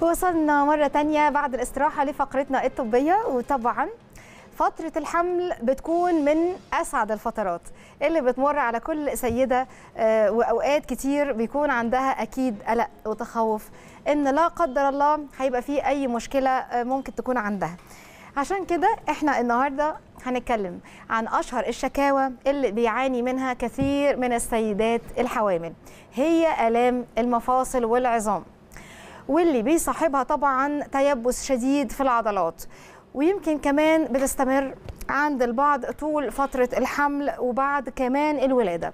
وصلنا مرة تانية بعد الاستراحة لفقرتنا الطبية وطبعا فترة الحمل بتكون من أسعد الفترات اللي بتمر على كل سيدة آه، وأوقات كتير بيكون عندها أكيد قلق وتخوف إن لا قدر الله هيبقى في أي مشكلة آه، ممكن تكون عندها عشان كده احنا النهارده هنتكلم عن اشهر الشكاوى اللي بيعاني منها كثير من السيدات الحوامل هي الام المفاصل والعظام واللي بيصاحبها طبعا تيبس شديد في العضلات ويمكن كمان بتستمر عند البعض طول فترة الحمل وبعد كمان الولادة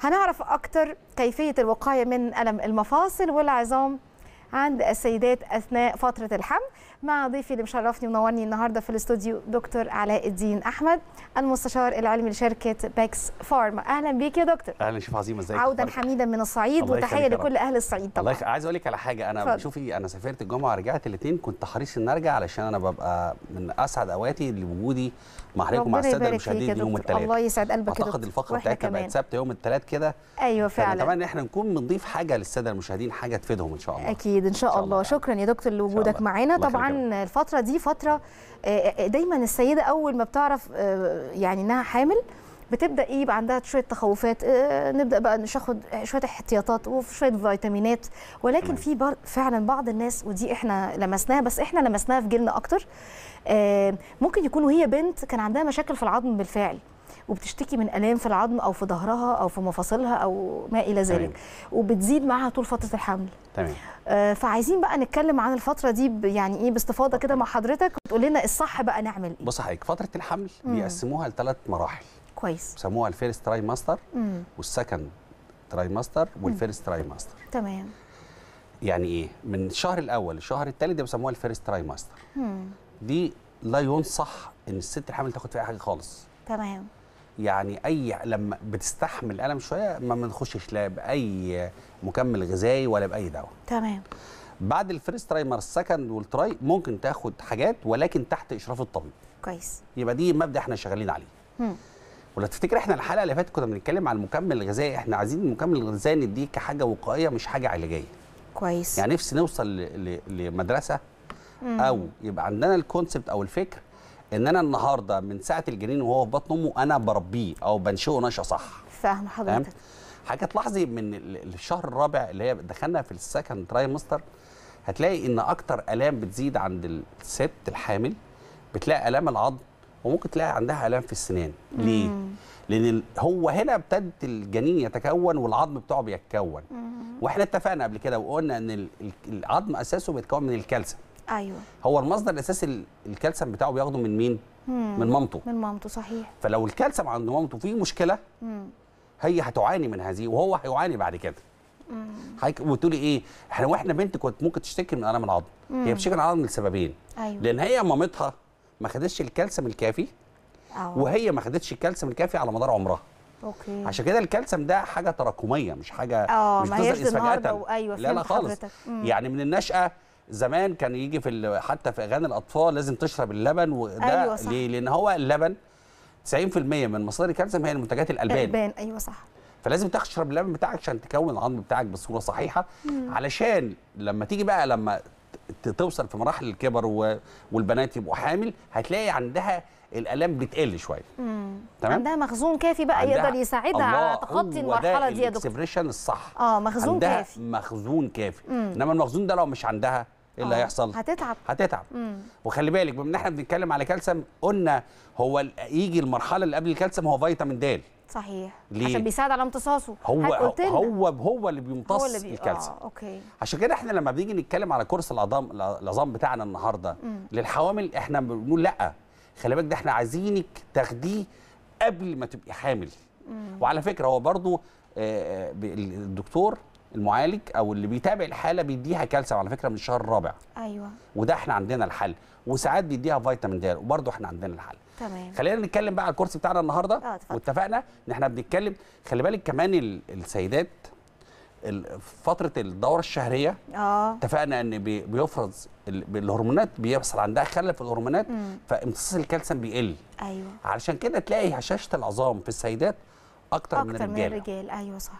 هنعرف أكتر كيفية الوقاية من ألم المفاصل والعظام عند السيدات أثناء فترة الحمل مع ضيفي اللي مشرفني ومنورني النهارده في الاستوديو دكتور علاء الدين احمد المستشار العلمي لشركه باكس فارما اهلا بيك يا دكتور اهلا شيف عظيم ازيك عودا حميدا من الصعيد وتحيه لكل اهل الصعيد طبعا الله عايز اقول لك على حاجه انا فضل. شوفي انا سافرت الجمعه ورجعت الاثنين كنت حريص ان ارجع علشان انا ببقى من اسعد اوقاتي لوجودي مع حضرتك ومع الساده المشاهدين يوم الثلاث الله يسعد قلبك اعتقد الفقره بتاعتنا بقت ثابته يوم الثلاث كده ايوه فعلا كمان ان احنا نكون بنضيف حاجه للساده المشاهدين حاجه تفيدهم ان شاء الله اكيد ان شاء, إن شاء الله. الله شكرا يا دكتور لوجودك معانا طبعا الفتره دي فتره آه، آه، دايما السيده اول ما بتعرف آه، يعني انها حامل بتبدا ايه يبقى عندها شويه تخوفات نبدا بقى ناخد شويه احتياطات وشويه فيتامينات ولكن في فعلا بعض الناس ودي احنا لمسناها بس احنا لمسناها في جيلنا اكتر ممكن يكون وهي بنت كان عندها مشاكل في العظم بالفعل وبتشتكي من الام في العظم او في ظهرها او في مفاصلها او ما الى ذلك تمام. وبتزيد معاها طول فتره الحمل تمام آه، فعايزين بقى نتكلم عن الفتره دي يعني ايه باستفاضه كده مع حضرتك وتقول لنا الصح بقى نعمل ايه بص حضرتك فتره الحمل مم. بيقسموها لثلاث مراحل كويس بيسموها الفيرست تراي ماستر والسكند تراي ماستر والفيرست تراي ماستر تمام يعني ايه من الشهر الاول للشهر الثالث ده بيسموها الفيرست تراي ماستر دي لا ينصح ان الست الحامل تاخد فيها حاجه خالص تمام يعني اي لما بتستحمل الالم شويه ما بنخشش لا باي مكمل غذائي ولا باي دواء تمام بعد الفيرست ترايمر السكند والتراي ممكن تاخد حاجات ولكن تحت اشراف الطبيب كويس يبقى دي مبدا احنا شغالين عليه ولا ولو تفتكر احنا الحلقه اللي فاتت كنا بنتكلم على المكمل الغذائي احنا عايزين المكمل الغذائي نديه كحاجه وقائيه مش حاجه علاجيه كويس يعني نفسي نوصل لمدرسه او يبقى عندنا الكونسبت او الفكر ان انا النهارده من ساعه الجنين وهو في بطن امه انا بربيه او بنشئه نشأه صح فاهمه حضرتك حاجه تلاحظي من الشهر الرابع اللي هي دخلنا في السكند ترايمستر هتلاقي ان اكتر الام بتزيد عند الست الحامل بتلاقي الام العظم وممكن تلاقي عندها الام في السنان ليه مم. لان هو هنا ابتدت الجنين يتكون والعظم بتاعه بيتكون واحنا اتفقنا قبل كده وقلنا ان العظم اساسه بيتكون من الكالسيوم ايوه هو المصدر الاساسي الكالسيوم بتاعه بياخده من مين؟ مم. من مامته من مامته صحيح فلو الكالسيوم عند مامته فيه مشكله مم. هي هتعاني من هذه وهو هيعاني بعد كده حضرتك وتقولي ايه احنا واحنا بنت كنت ممكن تشتكي من الم العظم هي بتشتكي من العظم لسببين أيوة. لان هي مامتها ما خدتش الكالسيوم الكافي أوه. وهي ما خدتش الكالسيوم الكافي على مدار عمرها اوكي عشان كده الكالسيوم ده حاجه تراكميه مش حاجه أوه. مش هيش فجاه ايوه لا لا خالص يعني من النشاه زمان كان يجي في حتى في اغاني الاطفال لازم تشرب اللبن وده أيوة صح. ليه؟ لان هو اللبن 90% من مصادر الكالسيوم هي المنتجات الالبان الالبان ايوه صح فلازم تشرب اللبن بتاعك عشان تكون العظم بتاعك بصوره صحيحه مم. علشان لما تيجي بقى لما توصل في مراحل الكبر والبنات يبقوا حامل هتلاقي عندها الالام بتقل شويه تمام عندها مخزون كافي بقى يقدر يساعدها على تخطي المرحله دي يا دكتور الصح اه مخزون عندها كافي مخزون كافي مم. انما المخزون ده لو مش عندها ايه اللي آه، هيحصل هتتعب هتتعب مم. وخلي بالك بما ان احنا بنتكلم على كالسيوم قلنا هو يجي المرحله اللي قبل الكالسيوم هو فيتامين د صحيح ليه؟ عشان بيساعد على امتصاصه هو هو هو اللي بيمتص هو اللي بي... الكالسيوم آه، اوكي عشان كده احنا لما بنيجي نتكلم على كورس العظام العظام بتاعنا النهارده مم. للحوامل احنا بنقول لا خلي بالك ده احنا عايزينك تاخديه قبل ما تبقي حامل مم. وعلى فكره هو برضو آه، آه، الدكتور المعالج او اللي بيتابع الحاله بيديها كالسيوم على فكره من الشهر الرابع ايوه وده احنا عندنا الحل وساعات بيديها فيتامين د وبرده احنا عندنا الحل تمام خلينا نتكلم بقى على الكورس بتاعنا النهارده آه واتفقنا ان احنا بنتكلم خلي بالك كمان السيدات فتره الدوره الشهريه اه اتفقنا ان بيفرز الهرمونات بيحصل عندها خلل في الهرمونات فامتصاص الكالسيوم بيقل ايوه علشان كده تلاقي هشاشه العظام في السيدات اكتر, أكتر من الرجال اكتر من الرجال ايوه صح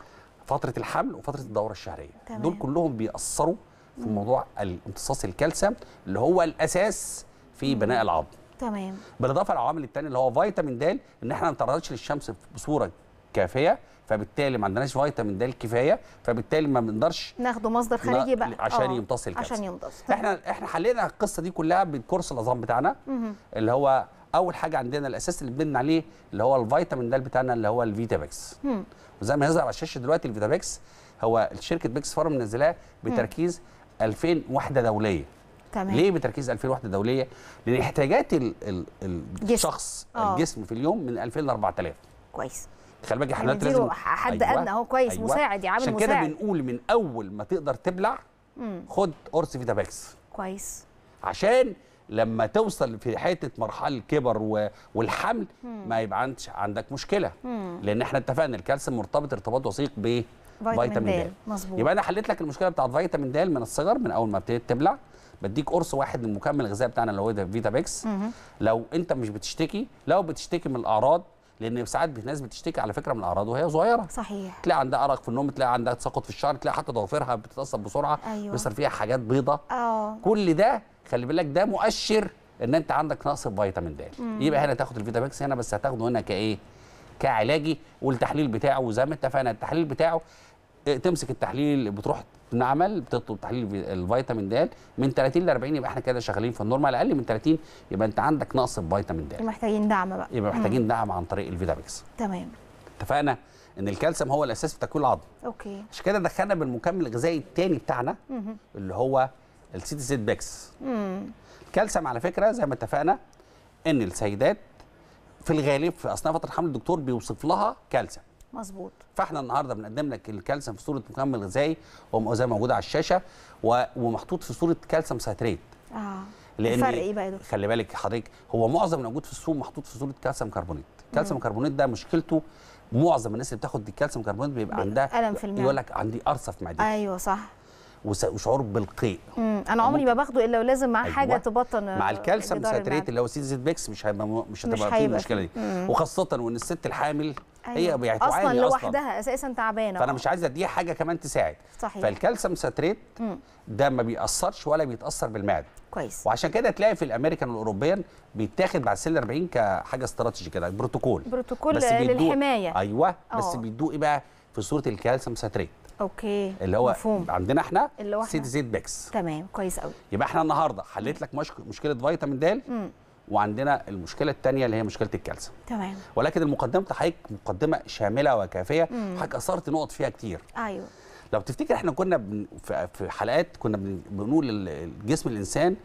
فتره الحمل وفتره الدوره الشهريه تمام. دول كلهم بيأثروا في مم. موضوع الامتصاص الكالسيوم اللي هو الاساس في مم. بناء العظم تمام بالاضافه للعوامل الثانيه اللي هو فيتامين د ان احنا ما نتعرضش للشمس بصوره كافيه فبالتالي ما عندناش فيتامين د كفايه فبالتالي ما بنقدرش ناخده مصدر خارجي بقى عشان آه، يمتص الكالسيوم عشان يمتص احنا احنا حلينا القصه دي كلها بالكورس العظام بتاعنا مم. اللي هو اول حاجه عندنا الاساس اللي بنبني عليه اللي هو الفيتامين د بتاعنا اللي هو الفيتامكس وزي ما يظهر على الشاشه دلوقتي الفيتا بيكس هو شركه بيكس فارم منزلاه بتركيز 2000 وحده دوليه تمام. ليه بتركيز 2000 وحده دوليه؟ لان احتياجات الشخص أوه. الجسم في اليوم من 2000 ل 4000 كويس خلي بالك احنا يعني لازم حد أيوة. ادنى اهو كويس أيوة. مساعد يا عامل مساعد عشان كده بنقول من اول ما تقدر تبلع مم. خد قرص فيتابكس كويس عشان لما توصل في حته مرحله الكبر والحمل ما يبقى عندش عندك مشكله لان احنا اتفقنا الكالسيوم مرتبط ارتباط وثيق ب فيتامين د مظبوط يبقى انا حليت لك المشكله بتاعت فيتامين د من الصغر من اول ما ابتديت تبلع بديك قرص واحد من المكمل الغذائي بتاعنا اللي هو فيتا بيكس لو انت مش بتشتكي لو بتشتكي من الاعراض لان ساعات ناس بتشتكي على فكره من الاعراض وهي صغيره صحيح تلاقي عندها ارق في النوم تلاقي عندها تساقط في الشعر تلاقي حتى ضوافرها بتتاثر بسرعه أيوة. بيصير فيها حاجات بيضاء آه. كل ده خلي بالك ده مؤشر ان انت عندك نقص في فيتامين د يبقى هنا تاخد الفيتامكس هنا بس هتاخده هنا كايه كعلاجي والتحليل بتاعه زي ما اتفقنا التحليل بتاعه آه، تمسك التحليل بتروح نعمل بتطلب تحليل الفيتامين د من 30 ل 40 يبقى احنا كده شغالين في النورمال اقل من 30 يبقى انت عندك نقص في فيتامين د محتاجين دعم بقى يبقى محتاجين مم. دعم عن طريق الفيتامكس تمام اتفقنا ان الكالسيوم هو الاساس في تكوين العظم اوكي عشان كده دخلنا بالمكمل الغذائي الثاني بتاعنا مم. اللي هو السيتي سيت باكس الكالسيوم على فكره زي ما اتفقنا ان السيدات في الغالب في اثناء فتره الحمل الدكتور بيوصف لها كالسيوم مظبوط فاحنا النهارده بنقدم لك الكالسيوم في صوره مكمل غذائي ومغذيه موجوده على الشاشه ومحطوط في صوره كالسيوم سيتريت اه لان الفرق ايه بقى خلي بالك حضرتك هو معظم الموجود في السوق محطوط في صوره كالسيوم كربونات كالسيوم كربونات ده مشكلته معظم الناس اللي بتاخد الكالسيوم كربونات بيبقى عندها الم في المعده يقول لك عندي ارصف معدتي ايوه صح وشعور بالقيء انا عمري ما باخده الا ولازم معاه أيوة. حاجه تبطن مع الكالسيوم ساتريت اللي هو سيزيت بيكس مش هيبقى مش هتبقى فيه المشكله دي وخاصه وان الست الحامل أيوة. هي يعني اصلا لوحدها اساسا تعبانه فانا مش عايزه اديها حاجه كمان تساعد صحيح فالكالسيوم ساتريت ده ما بيأثرش ولا بيتأثر بالمعده كويس وعشان كده تلاقي في الامريكان والاوروبيان بيتاخد بعد سن 40 كحاجه استراتيجي كده بروتوكول بروتوكول للحمايه ايوه أوه. بس آه. بيدوق ايه بقى في صوره الكالسيوم ساتريت اوكي اللي هو مفهوم. عندنا احنا اللي هو سيت زيت بيكس تمام كويس قوي يبقى احنا النهارده حليت لك مشك... مشكله فيتامين د وعندنا المشكله الثانيه اللي هي مشكله الكالسيوم تمام ولكن المقدمه حضرتك مقدمه شامله وكافيه حضرتك اثرت نقط فيها كتير ايوه لو تفتكر احنا كنا في حلقات كنا بنقول الجسم الانسان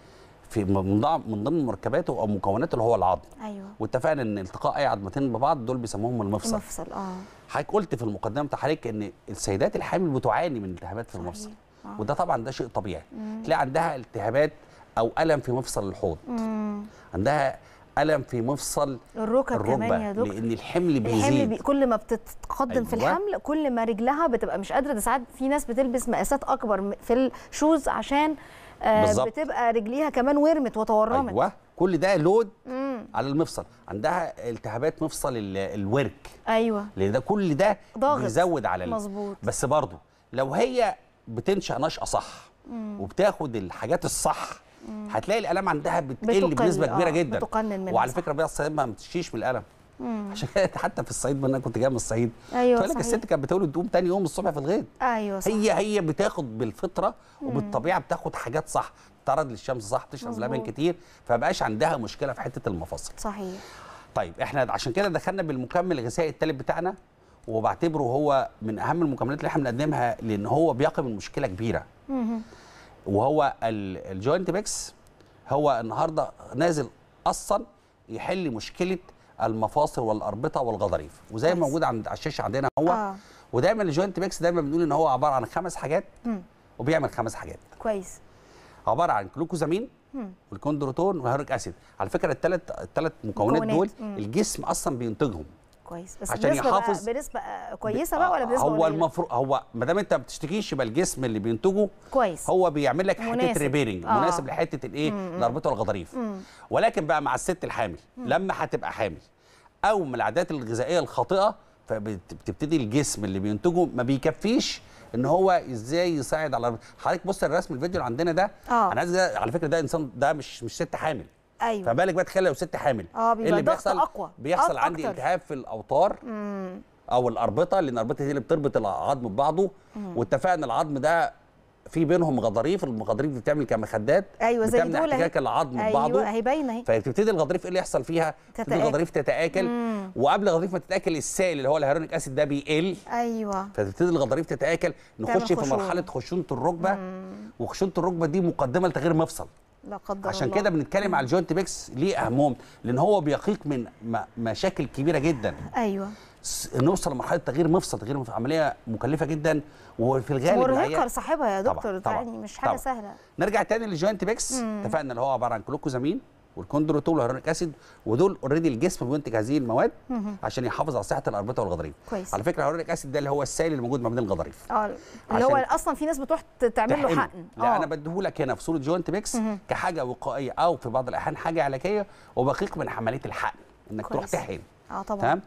في من ضمن مركباته او مكوناته اللي هو العظم ايوه واتفقنا ان التقاء اي عظمتين ببعض دول بيسموهم المفصل المفصل اه حضرتك قلت في المقدمه بتاع حضرتك ان السيدات الحامل بتعاني من التهابات في المفصل آه. وده طبعا ده شيء طبيعي تلاقي عندها التهابات او الم في مفصل الحوض مم. عندها الم في مفصل الركب الركبه كمان يا دكتور لان الحمل بيزيد الحمل بي... كل ما بتتقدم أيوة. في الحمل كل ما رجلها بتبقى مش قادره ده ساعات في ناس بتلبس مقاسات اكبر في الشوز عشان آه، بالزبط. بتبقى رجليها كمان ورمت وتورمت ايوه كل ده لود مم. على المفصل عندها التهابات مفصل الورك ايوه لان ده كل ده ضغط. بيزود على مظبوط بس برضه لو هي بتنشا نشاه صح مم. وبتاخد الحاجات الصح مم. هتلاقي الالام عندها بتقل بنسبه بنسبه آه. كبيره جدا بتقنن وعلى فكره بيض ما بتشيش من الالم عشان حتى في الصعيد ما انا كنت جاي من الصعيد ايوه تقول لك الست كانت بتولد تقوم تاني يوم الصبح في الغيط ايوه صح. هي هي بتاخد بالفطره وبالطبيعه بتاخد حاجات صح تعرض للشمس صح تشرب لبن كتير فبقاش عندها مشكله في حته المفاصل صحيح طيب احنا عشان كده دخلنا بالمكمل الغذائي الثالث بتاعنا وبعتبره هو من اهم المكملات اللي احنا بنقدمها لان هو بيقي من مشكله كبيره وهو الجوينت بيكس هو النهارده نازل اصلا يحل مشكله المفاصل والاربطه والغضاريف وزي ما موجود عند الشاشه عندنا هو آه. ودايما الجوينت ميكس دايما بنقول ان هو عباره عن خمس حاجات م. وبيعمل خمس حاجات كويس عباره عن جلوكوزامين والكوندروتون والهيروك اسيد على فكره الثلاث الثلاث مكونات, مكونات دول م. الجسم اصلا بينتجهم كويس بس عشان بنسبة يحافظ بقى بنسبه كويسه بقى ولا بنسبه هو المفروض هو ما دام انت ما بتشتكيش يبقى الجسم اللي بينتجه كويس هو بيعمل لك حته ريبيرنج آه. مناسب لحته الايه الاربطه والغضاريف ولكن بقى مع الست الحامل مم. لما هتبقى حامل او من العادات الغذائيه الخاطئه فبتبتدي الجسم اللي بينتجه ما بيكفيش ان هو ازاي يساعد على حضرتك بص الرسم الفيديو اللي عندنا ده آه. انا عايز على فكره ده انسان ده مش مش ست حامل ايوه فبالك بقى تخيل لو ست حامل اه بيبقى إيه اللي بيحصل اقوى بيحصل عندي أكتر. التهاب في الاوتار مم. او الاربطه لان الاربطه دي اللي بتربط العظم ببعضه واتفقنا العظم ده في بينهم غضاريف الغضاريف دي بتعمل كمخدات ايوه زي بتعمل احتكاك العظم أيوة ببعضه اهي باينه اهي فبتبتدي الغضاريف ايه اللي يحصل فيها؟ تتاكل الغضاريف تتاكل مم. وقبل الغضاريف ما تتاكل السائل اللي هو الهيرونيك اسيد ده بيقل ايوه فتبتدي الغضاريف تتاكل نخش في مرحله خشونه الركبه مم. وخشونه الركبه دي مقدمه لتغيير مفصل لا قدر عشان كده بنتكلم على الجوينت بيكس ليه اهمهم لان هو بيقيق من مشاكل كبيره جدا ايوه نوصل لمرحله تغيير مفصل تغيير عمليه مكلفه جدا وفي الغالب مرهقه لصاحبها يا دكتور طبعا طبعا يعني مش حاجه طبعا. سهله نرجع تاني للجوينت بيكس اتفقنا اللي هو عباره عن كلوكوزامين والكوندرو والهيرونيك اسيد ودول اوريدي الجسم بينتج هذه المواد عشان يحافظ على صحه الاربطه والغضاريف كويس. على فكره الهيرونيك اسيد ده اللي هو السائل الموجود ما بين الغضاريف اه اللي هو اصلا في ناس بتروح تعمل له حقن لا أوه. انا لك هنا في صوره جوينت ميكس كحاجه وقائيه او في بعض الاحيان حاجه علاجيه وبقيق من عمليه الحقن انك كويس. تروح تحقن اه طبعا تمام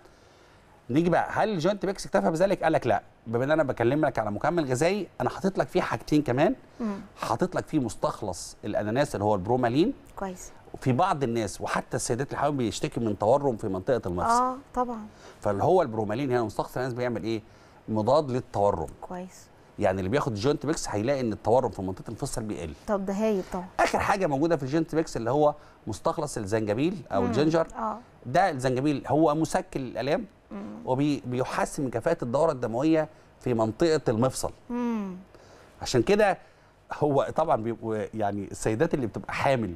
نيجي بقى هل الجوينت بيكس اكتفى بذلك؟ قال لك لا بما ان انا بكلم لك على مكمل غذائي انا حاطط لك فيه حاجتين كمان حاطط لك فيه مستخلص الاناناس اللي هو البرومالين كويس في بعض الناس وحتى السيدات الحامل بيشتكي من تورم في منطقه المفصل اه طبعا فاللي هو البرومالين هنا مستخلص الناس بيعمل ايه مضاد للتورم كويس يعني اللي بياخد جوينت بيكس هيلاقي ان التورم في منطقه المفصل بيقل طب ده هايل طبعا اخر حاجه موجوده في الجونت بيكس اللي هو مستخلص الزنجبيل او مم. الجنجر آه. ده الزنجبيل هو مسكن للالام وبيحسن من كفاءه الدوره الدمويه في منطقه المفصل مم. عشان كده هو طبعا يعني السيدات اللي بتبقى حامل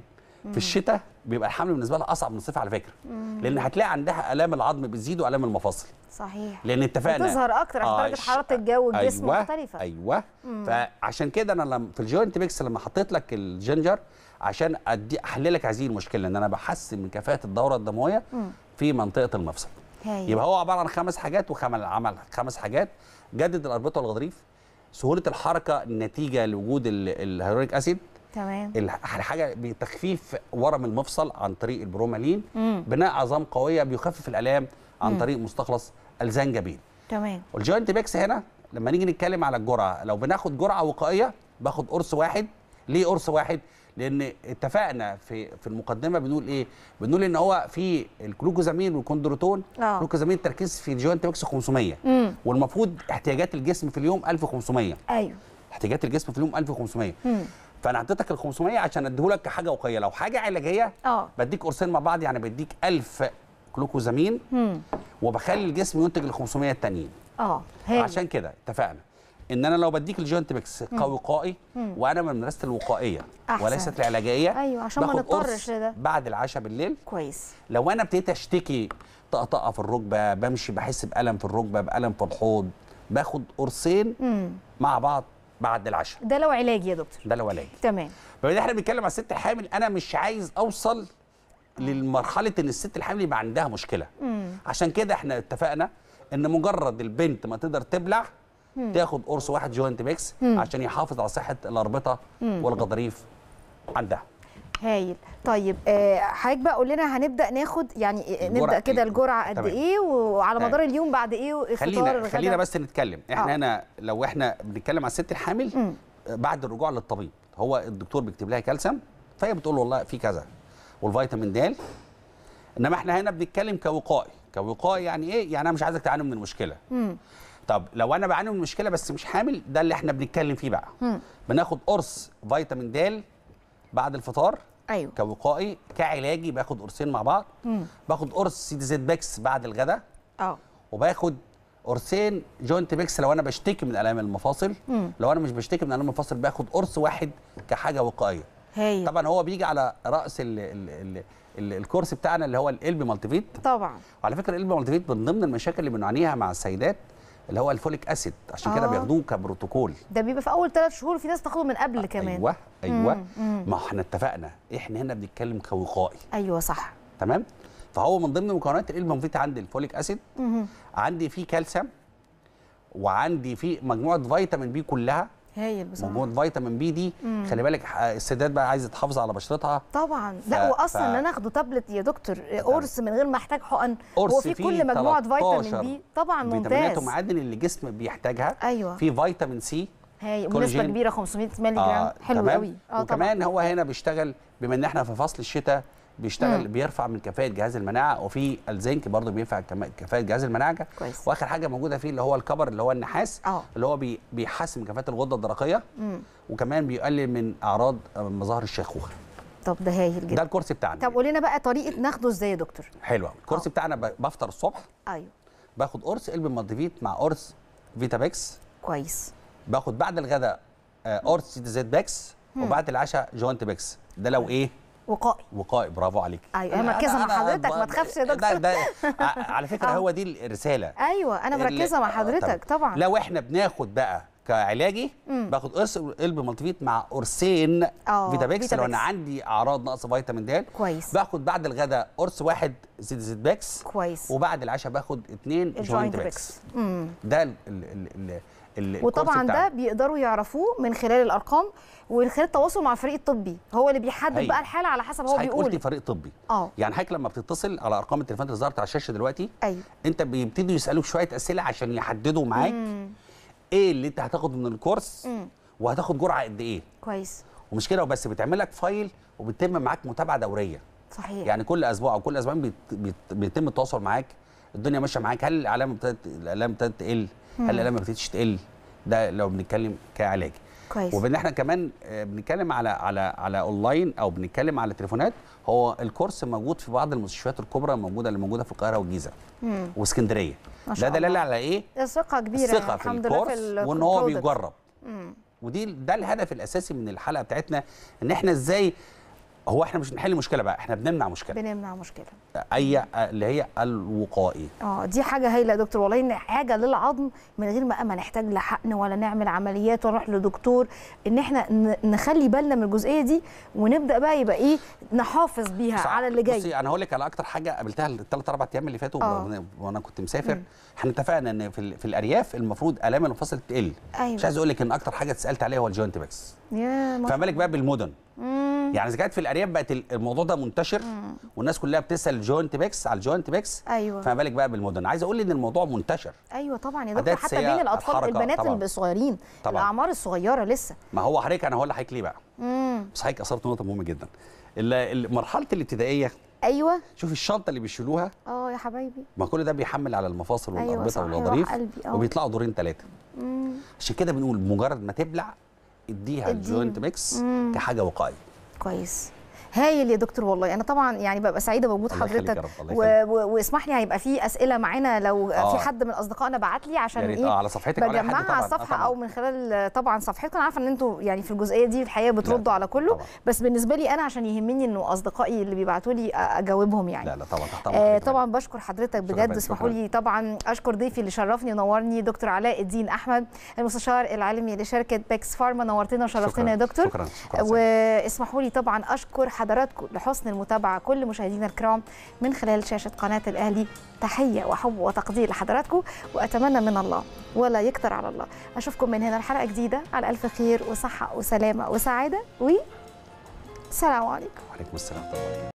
في الشتاء بيبقى الحمل بالنسبه لها اصعب من الصيف على فكره مم. لان هتلاقي عندها الام العظم بتزيد والام المفاصل صحيح لان اتفقنا بتظهر اكتر عشان آه، درجه حراره الجو والجسم أيوة. مختلفه ايوه مم. فعشان كده انا لما في الجوينت ميكس لما حطيت لك الجنجر عشان ادي احل لك هذه المشكله ان انا بحسن من كفاءه الدوره الدمويه مم. في منطقه المفصل هي. يبقى هو عباره عن خمس حاجات وخمل عمل خمس حاجات جدد الاربطه والغضريف سهوله الحركه نتيجه لوجود الهيرونيك اسيد تمام الحاجه بتخفيف ورم المفصل عن طريق البرومالين مم. بناء عظام قويه بيخفف الالام عن مم. طريق مستخلص الزنجبيل تمام والجوينت بيكس هنا لما نيجي نتكلم على الجرعه لو بناخد جرعه وقائيه باخد قرص واحد ليه قرص واحد لان اتفقنا في في المقدمه بنقول ايه بنقول ان هو في الكلوكوزامين والكوندروتون آه. الكلوكوزامين التركيز في الجوينت بيكس 500 مم. والمفروض احتياجات الجسم في اليوم 1500 ايوه احتياجات الجسم في اليوم 1500 مم. فانا اعطيتك ال 500 عشان اديهولك كحاجه وقيه لو حاجه علاجيه اه بديك قرصين مع بعض يعني بديك 1000 جلوكوزامين وبخلي الجسم ينتج ال 500 التانيين اه عشان كده اتفقنا ان انا لو بديك الجوينت قوي وقائي وانا من مدرسه الوقائيه أحسن. وليست العلاجيه ايوه عشان ما نضطرش لده بعد العشاء بالليل كويس لو انا ابتديت اشتكي طقطقه في الركبه بمشي بحس بالم في الركبه بالم في الحوض باخد قرصين مع بعض بعد العشاء ده لو علاج يا دكتور ده لو علاج تمام فاحنا احنا بنتكلم على الست الحامل انا مش عايز اوصل لمرحله ان الست الحامل يبقى عندها مشكله مم. عشان كده احنا اتفقنا ان مجرد البنت ما تقدر تبلع مم. تاخد قرص واحد جوينت ميكس مم. عشان يحافظ على صحه الاربطه والغضاريف عندها هايل طيب آه، حضرتك بقى قول لنا هنبدا ناخد يعني آه، نبدا كده الجرعه قد ايه وعلى مدار اليوم بعد ايه خلينا خلينا بس نتكلم احنا آه. انا لو احنا بنتكلم على الست الحامل م. آه، بعد الرجوع للطبيب هو الدكتور بيكتب لها كالسيوم فهي بتقول له والله في كذا والفيتامين د انما احنا هنا بنتكلم كوقائي كوقائي يعني ايه يعني انا مش عايزك تعاني من مشكله م. طب لو انا بعاني من مشكله بس مش حامل ده اللي احنا بنتكلم فيه بقى م. بناخد قرص فيتامين د بعد الفطار ايوه كوقائي كعلاجي باخد قرصين مع بعض مم. باخد قرص سي دي زد بيكس بعد الغداء اه وباخد قرصين جوينت بيكس لو انا بشتكي من الام المفاصل مم. لو انا مش بشتكي من الام المفاصل باخد قرص واحد كحاجه وقائيه هي. طبعا هو بيجي على راس ال ال ال الكورس بتاعنا اللي هو القلب مالتيفيت طبعا وعلى فكره القلب مالتيفيت من ضمن المشاكل اللي بنعانيها مع السيدات اللي هو الفوليك اسيد عشان آه. كده بياخدوه كبروتوكول ده بيبقى في اول ثلاث شهور في ناس تاخده من قبل آه، كمان ايوه ايوه مم. ما احنا اتفقنا احنا هنا بنتكلم كوقائي ايوه صح تمام فهو من ضمن مكونات القلب المفيد عندي الفوليك اسيد عندي فيه كالسيوم وعندي فيه مجموعه فيتامين بي كلها هايل بصراحه وجود فيتامين بي دي مم. خلي بالك السيدات بقى عايزه تحافظ على بشرتها طبعا ف... لا واصلا ف... ان انا اخده تابلت يا دكتور قرص من غير ما احتاج حقن هو في كل مجموعه فيتامين بي طبعا ممتاز فيتامينات ومعادن اللي الجسم بيحتاجها ايوه في فيتامين سي هايل بنسبه كبيره 500 مللي جرام آه حلو قوي اه وكمان طبعا. هو هنا بيشتغل بما ان احنا في فصل الشتاء بيشتغل مم. بيرفع من كفاءه جهاز المناعه وفي الزنك برضو بينفع كفاءه جهاز المناعه كويس. واخر حاجه موجوده فيه اللي هو الكبر اللي هو النحاس أوه. اللي هو بي بيحسن كفاءه الغده الدرقيه مم. وكمان بيقلل من اعراض مظاهر الشيخوخه طب ده هايل جدا ده الكرسي بتاعنا طب قول لنا بقى طريقه ناخده ازاي يا دكتور حلوه الكرسي أوه. بتاعنا بفطر الصبح ايوه باخد قرص قلب مالديفيت مع قرص فيتابكس كويس باخد بعد الغداء آه، قرص زيت باكس وبعد العشاء جوانت باكس ده لو طيب. ايه وقائي وقائي برافو عليك ايوه انا مركزه مع حضرتك ما تخافش يا دكتور ده ده على فكره آه. هو دي الرساله ايوه انا مركزه مع آه، حضرتك طبعا لو احنا بناخد بقى كعلاجي مم. باخد قرص قلب مالتيفيت مع قرصين آه، فيتابيكس لو انا عندي اعراض نقص فيتامين د كويس باخد بعد الغداء قرص واحد زد زد باكس كويس وبعد العشاء باخد اثنين جوينت باكس, باكس. ده وطبعا ده بيقدروا يعرفوه من خلال الارقام ومن خلال التواصل مع الفريق الطبي هو اللي بيحدد هي. بقى الحاله على حسب هو بيقول قلتي فريق طبي اه يعني حضرتك لما بتتصل على ارقام التليفونات اللي ظهرت على الشاشه دلوقتي أيوه. انت بيبتدوا يسالوك شويه اسئله عشان يحددوا معاك ايه اللي انت هتاخد من الكورس وهتاخد جرعه قد ايه كويس ومش كده وبس بتعمل لك فايل وبتتم معاك متابعه دوريه صحيح يعني كل اسبوع او كل اسبوعين بيتم التواصل معاك الدنيا ماشيه معاك هل الاعلام ابتدت الاعلام ابتدت تقل هل الاعلام ما ابتدتش تقل ده لو بنتكلم كعلاج كويس وبان احنا كمان آه، بنتكلم على على على اونلاين او بنتكلم على تليفونات هو الكورس موجود في بعض المستشفيات الكبرى الموجوده اللي موجوده في القاهره والجيزه واسكندريه ده دلاله على ايه ثقه كبيره الثقه يعني في الكورس وان هو بيجرب ودي ده الهدف الاساسي من الحلقه بتاعتنا ان احنا ازاي هو احنا مش بنحل مشكله بقى احنا بنمنع مشكله بنمنع مشكله اي اللي هي الوقائي اه دي حاجه هايله يا دكتور والله ان حاجه للعظم من غير ما اما نحتاج لحقن ولا نعمل عمليات ونروح لدكتور ان احنا نخلي بالنا من الجزئيه دي ونبدا بقى يبقى ايه نحافظ بيها صح. على اللي جاي بصي انا هقول لك على اكتر حاجه قابلتها الثلاث اربع ايام اللي فاتوا آه. وانا كنت مسافر احنا اتفقنا ان في, في الارياف المفروض الام المفصل تقل أيوة. مش عايز اقول لك ان اكتر حاجه اتسالت عليها هو الجوينت باكس يا بالك بقى بالمدن مم. يعني اذا كانت في الارياف بقت الموضوع ده منتشر مم. والناس كلها بتسال الجوينت بيكس على الجوينت بيكس أيوة. فما بالك بقى بالمدن عايز اقول ان الموضوع منتشر ايوه طبعا يا دكتور حتى بين الاطفال البنات الصغيرين الاعمار الصغيره لسه ما هو حضرتك انا هقول لحضرتك ليه بقى مم. بس حضرتك اثرت نقطه مهمه جدا مرحله الابتدائيه ايوه شوف الشنطه اللي بيشيلوها اه يا حبايبي ما كل ده بيحمل على المفاصل أيوة والاربطه أيوة والوظريف آه. وبيطلعوا دورين ثلاثه عشان كده بنقول مجرد ما تبلع اديها الجوينت ميكس كحاجه وقائيه كويس هايل يا دكتور والله انا طبعا يعني ببقى سعيده بوجود حضرتك واسمح لي هيبقى يعني في اسئله معانا لو آه. في حد من اصدقائنا بعت لي عشان ايه آه، على صفحتك بجمعها على الصفحه آه او من خلال طبعا صفحتكم انا عارفه ان انتم يعني في الجزئيه دي الحقيقه بتردوا على كله طبعا. بس بالنسبه لي انا عشان يهمني انه اصدقائي اللي بيبعتوا لي اجاوبهم يعني لا لا طبعا طبعا آه طبعا بشكر حضرتك بجد اسمحوا لي طبعا اشكر ضيفي اللي شرفني ونورني دكتور علاء الدين احمد المستشار العالمي لشركه باكس فارما نورتنا وشرفتنا يا دكتور شكرا, شكرا. واسمحوا لي طبعا اشكر حضراتكم لحسن المتابعه كل مشاهدينا الكرام من خلال شاشه قناه الاهلي تحيه وحب وتقدير لحضراتكم واتمنى من الله ولا يكتر على الله اشوفكم من هنا الحلقه جديده على الف خير وصحه وسلامه وسعاده و عليكم وعليكم السلام ورحمه الله